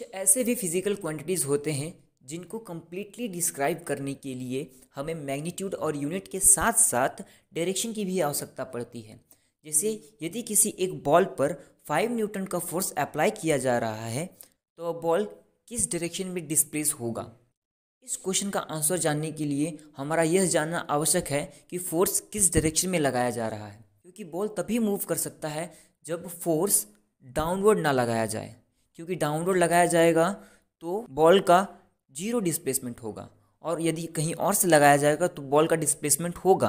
कुछ ऐसे भी फिज़िकल क्वांटिटीज़ होते हैं जिनको कम्प्लीटली डिस्क्राइब करने के लिए हमें मैग्नीट्यूड और यूनिट के साथ साथ डायरेक्शन की भी आवश्यकता पड़ती है जैसे यदि किसी एक बॉल पर फाइव न्यूटन का फोर्स अप्लाई किया जा रहा है तो बॉल किस डायरेक्शन में डिस्प्लेस होगा इस क्वेश्चन का आंसर जानने के लिए हमारा यह जानना आवश्यक है कि फोर्स किस डायरेक्शन में लगाया जा रहा है क्योंकि बॉल तभी मूव कर सकता है जब फोर्स डाउनवर्ड ना लगाया जाए क्योंकि डाउनलोड लगाया जाएगा तो बॉल का जीरो डिस्प्लेसमेंट होगा और यदि कहीं और से लगाया जाएगा तो बॉल का डिस्प्लेसमेंट होगा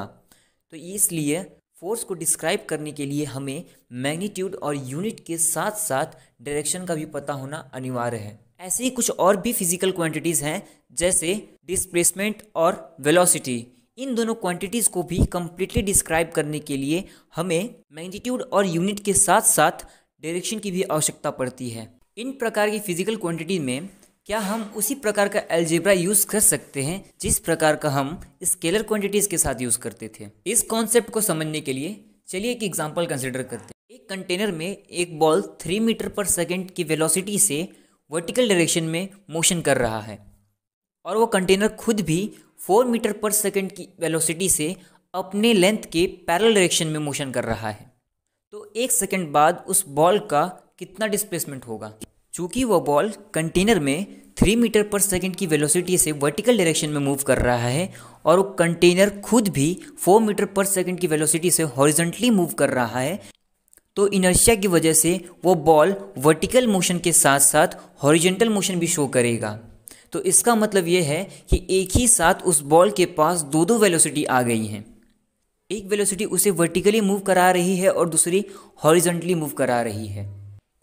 तो इसलिए फोर्स को डिस्क्राइब करने के लिए हमें मैग्नीट्यूड और यूनिट के साथ साथ डायरेक्शन का भी पता होना अनिवार्य है ऐसे ही कुछ और भी फिजिकल क्वांटिटीज़ हैं जैसे डिस्प्लेसमेंट और वेलोसिटी इन दोनों क्वांटिटीज़ को भी कम्प्लीटली डिस्क्राइब करने के लिए हमें मैग्नीट्यूड और यूनिट के साथ साथ डायरेक्शन की भी आवश्यकता पड़ती है इन प्रकार की फिजिकल क्वांटिटी में क्या हम उसी प्रकार का एल्जेब्रा यूज़ कर सकते हैं जिस प्रकार का हम स्केलर क्वांटिटीज़ के साथ यूज़ करते थे इस कॉन्सेप्ट को समझने के लिए चलिए एक एग्जाम्पल कंसिडर करते हैं एक कंटेनर में एक ball three metre per second की वेलोसिटी से वर्टिकल डायरेक्शन में मोशन कर रहा है और वो कंटेनर खुद भी फोर मीटर पर सेकेंड की वेलोसिटी से अपने लेंथ के पैरल डायरेक्शन में मोशन कर रहा है तो एक सेकेंड बाद उस बॉल का कितना डिस्प्लेसमेंट होगा चूंकि वो बॉल कंटेनर में थ्री मीटर पर सेकेंड की वेलोसिटी से वर्टिकल डायरेक्शन में मूव कर रहा है और वो कंटेनर खुद भी फोर मीटर पर सेकेंड की वेलोसिटी से हॉरिजेंटली मूव कर रहा है तो इनर्शिया की वजह से वो बॉल वर्टिकल मोशन के साथ साथ हॉरिजेंटल मोशन भी शो करेगा तो इसका मतलब ये है कि एक ही साथ उस बॉल के पास दो दो वेलोसिटी आ गई हैं एक वेलोसिटी उसे वर्टिकली मूव करा रही है और दूसरी हॉरिजेंटली मूव करा रही है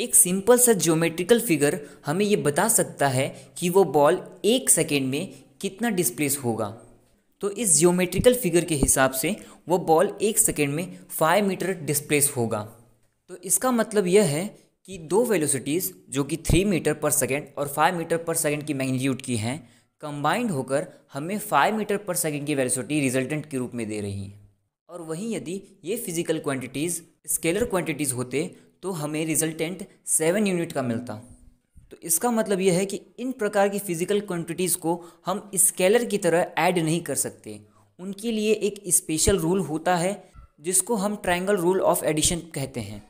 एक सिंपल सा ज्योमेट्रिकल फिगर हमें ये बता सकता है कि वो बॉल एक सेकेंड में कितना डिस्प्लेस होगा तो इस ज्योमेट्रिकल फिगर के हिसाब से वो बॉल एक सेकेंड में फाइव मीटर डिस्प्लेस होगा तो इसका मतलब यह है कि दो वेलोसिटीज़ जो कि थ्री मीटर पर सेकेंड और फाइव मीटर पर सेकेंड की मैग्नीट्यूड की हैं कंबाइंड होकर हमें फाइव मीटर पर सेकेंड की वेलोसिटी रिजल्टेंट के रूप में दे रही हैं और वहीं यदि ये फिजिकल क्वांटिटीज़ स्केलर क्वांटिटीज़ होते तो हमें रिजल्टेंट सेवन यूनिट का मिलता तो इसका मतलब यह है कि इन प्रकार की फिजिकल क्वांटिटीज़ को हम स्केलर की तरह ऐड नहीं कर सकते उनके लिए एक स्पेशल रूल होता है जिसको हम ट्रायंगल रूल ऑफ एडिशन कहते हैं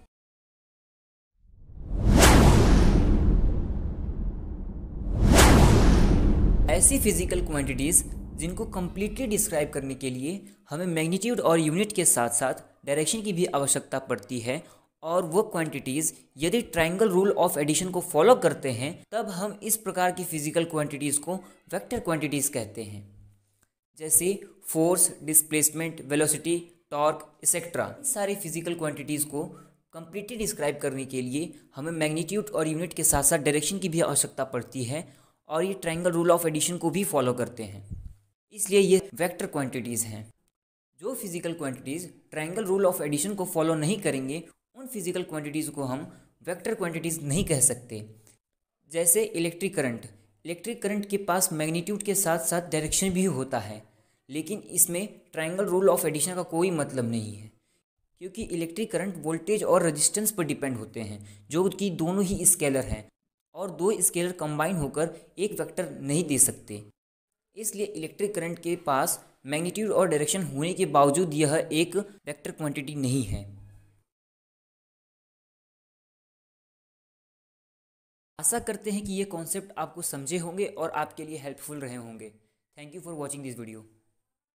ऐसी फिजिकल क्वांटिटीज़ जिनको कम्प्लीटली डिस्क्राइब करने के लिए हमें मैग्नीट्यूड और यूनिट के साथ साथ डायरेक्शन की भी आवश्यकता पड़ती है और वो क्वांटिटीज़ यदि ट्रायंगल रूल ऑफ एडिशन को फॉलो करते हैं तब हम इस प्रकार की फिजिकल क्वांटिटीज़ को वेक्टर क्वांटिटीज़ कहते हैं जैसे force displacement velocity torque etcetera सारी फिजिकल क्वांटिटीज़ को कम्प्लीटली डिस्क्राइब करने के लिए हमें मैग्नीट्यूड और यूनिट के साथ साथ डायरेक्शन की भी आवश्यकता पड़ती है और ये ट्रायंगल रूल ऑफ एडिशन को भी फॉलो करते हैं इसलिए ये वेक्टर क्वांटिटीज़ हैं जो physical quantities triangle rule of addition को फॉलो नहीं करेंगे उन फिजिकल क्वांटिटीज़ को हम वेक्टर क्वांटिटीज़ नहीं कह सकते जैसे इलेक्ट्रिक करंट इलेक्ट्रिक करंट के पास मैग्नीट्यूड के साथ साथ डायरेक्शन भी होता है लेकिन इसमें ट्रायंगल रूल ऑफ एडिशन का कोई मतलब नहीं है क्योंकि इलेक्ट्रिक करंट वोल्टेज और रेजिस्टेंस पर डिपेंड होते हैं जो कि दोनों ही स्केलर हैं और दो स्केलर कंबाइन होकर एक वेक्टर नहीं दे सकते इसलिए इलेक्ट्रिक करंट के पास मैग्नीट्यूड और डायरेक्शन होने के बावजूद यह एक वेक्टर क्वांटिटी नहीं है आशा करते हैं कि ये कॉन्सेप्ट आपको समझे होंगे और आपके लिए हेल्पफुल रहे होंगे thank you for watching this video